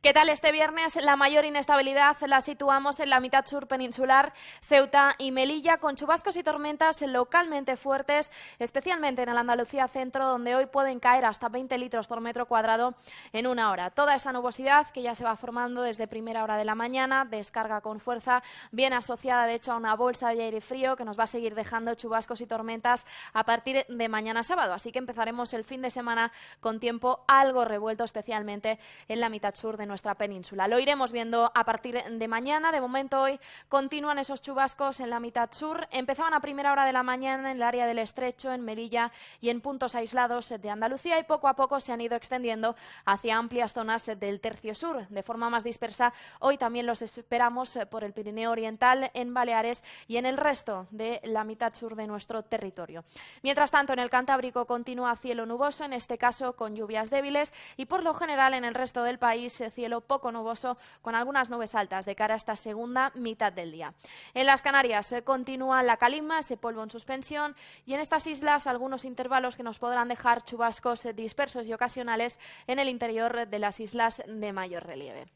¿Qué tal este viernes? La mayor inestabilidad la situamos en la mitad sur peninsular, Ceuta y Melilla, con chubascos y tormentas localmente fuertes, especialmente en el Andalucía centro, donde hoy pueden caer hasta 20 litros por metro cuadrado en una hora. Toda esa nubosidad que ya se va formando desde primera hora de la mañana, descarga con fuerza, bien asociada de hecho a una bolsa de aire frío que nos va a seguir dejando chubascos y tormentas a partir de mañana sábado. Así que empezaremos el fin de semana con tiempo algo revuelto, especialmente en la mitad sur de nuestra península. Lo iremos viendo a partir de mañana. De momento hoy continúan esos chubascos en la mitad sur. Empezaban a primera hora de la mañana en el área del Estrecho, en Melilla y en puntos aislados de Andalucía y poco a poco se han ido extendiendo hacia amplias zonas del tercio sur. De forma más dispersa, hoy también los esperamos por el Pirineo Oriental, en Baleares y en el resto de la mitad sur de nuestro territorio. Mientras tanto, en el Cantábrico continúa cielo nuboso, en este caso con lluvias débiles y por lo general en el resto del país eh, cielo poco nuboso con algunas nubes altas de cara a esta segunda mitad del día. En las Canarias eh, continúa la calima, ese polvo en suspensión y en estas islas algunos intervalos que nos podrán dejar chubascos eh, dispersos y ocasionales en el interior de las islas de mayor relieve.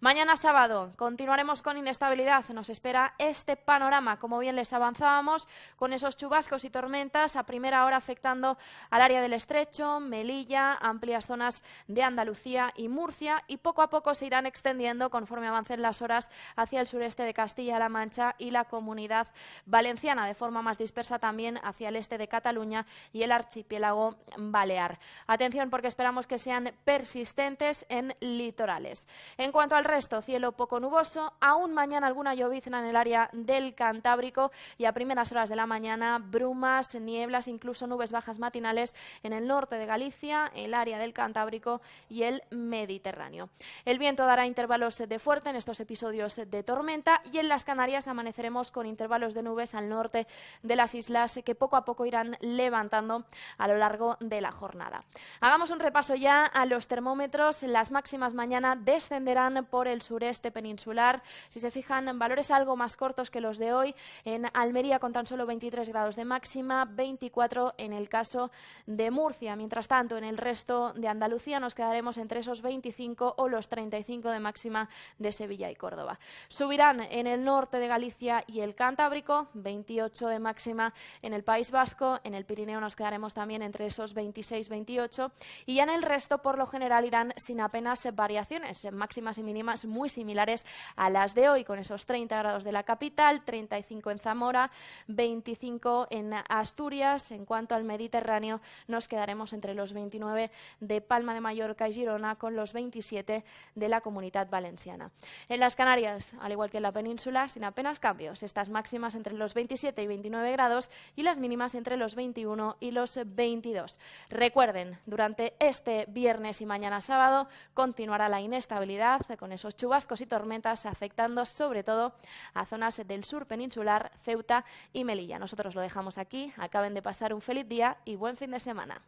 Mañana sábado continuaremos con inestabilidad. Nos espera este panorama, como bien les avanzábamos, con esos chubascos y tormentas a primera hora afectando al área del estrecho, Melilla, amplias zonas de Andalucía y Murcia y poco a poco se irán extendiendo conforme avancen las horas hacia el sureste de Castilla-La Mancha y la comunidad valenciana, de forma más dispersa también hacia el este de Cataluña y el archipiélago balear. Atención porque esperamos que sean persistentes en litorales. En cuanto al resto, cielo poco nuboso, aún mañana alguna llovizna en el área del Cantábrico y a primeras horas de la mañana brumas, nieblas, incluso nubes bajas matinales en el norte de Galicia, el área del Cantábrico y el Mediterráneo. El viento dará intervalos de fuerte en estos episodios de tormenta y en las Canarias amaneceremos con intervalos de nubes al norte de las islas que poco a poco irán levantando a lo largo de la jornada. Hagamos un repaso ya a los termómetros. Las máximas mañana descenderán por el sureste peninsular. Si se fijan, en valores algo más cortos que los de hoy. En Almería con tan solo 23 grados de máxima, 24 en el caso de Murcia. Mientras tanto, en el resto de Andalucía nos quedaremos entre esos 25 o los 35 de máxima de Sevilla y Córdoba. Subirán en el norte de Galicia y el Cantábrico, 28 de máxima en el País Vasco, en el Pirineo nos quedaremos también entre esos 26-28 y ya en el resto por lo general irán sin apenas variaciones, máximas y mínimas muy similares a las de hoy, con esos 30 grados de la capital, 35 en Zamora, 25 en Asturias. En cuanto al Mediterráneo, nos quedaremos entre los 29 de Palma de Mallorca y Girona, con los 27 de la comunidad valenciana. En las Canarias, al igual que en la península, sin apenas cambios, estas máximas entre los 27 y 29 grados y las mínimas entre los 21 y los 22. Recuerden, durante este viernes y mañana sábado continuará la inestabilidad con esos chubascos y tormentas afectando sobre todo a zonas del sur peninsular, Ceuta y Melilla. Nosotros lo dejamos aquí. Acaben de pasar un feliz día y buen fin de semana.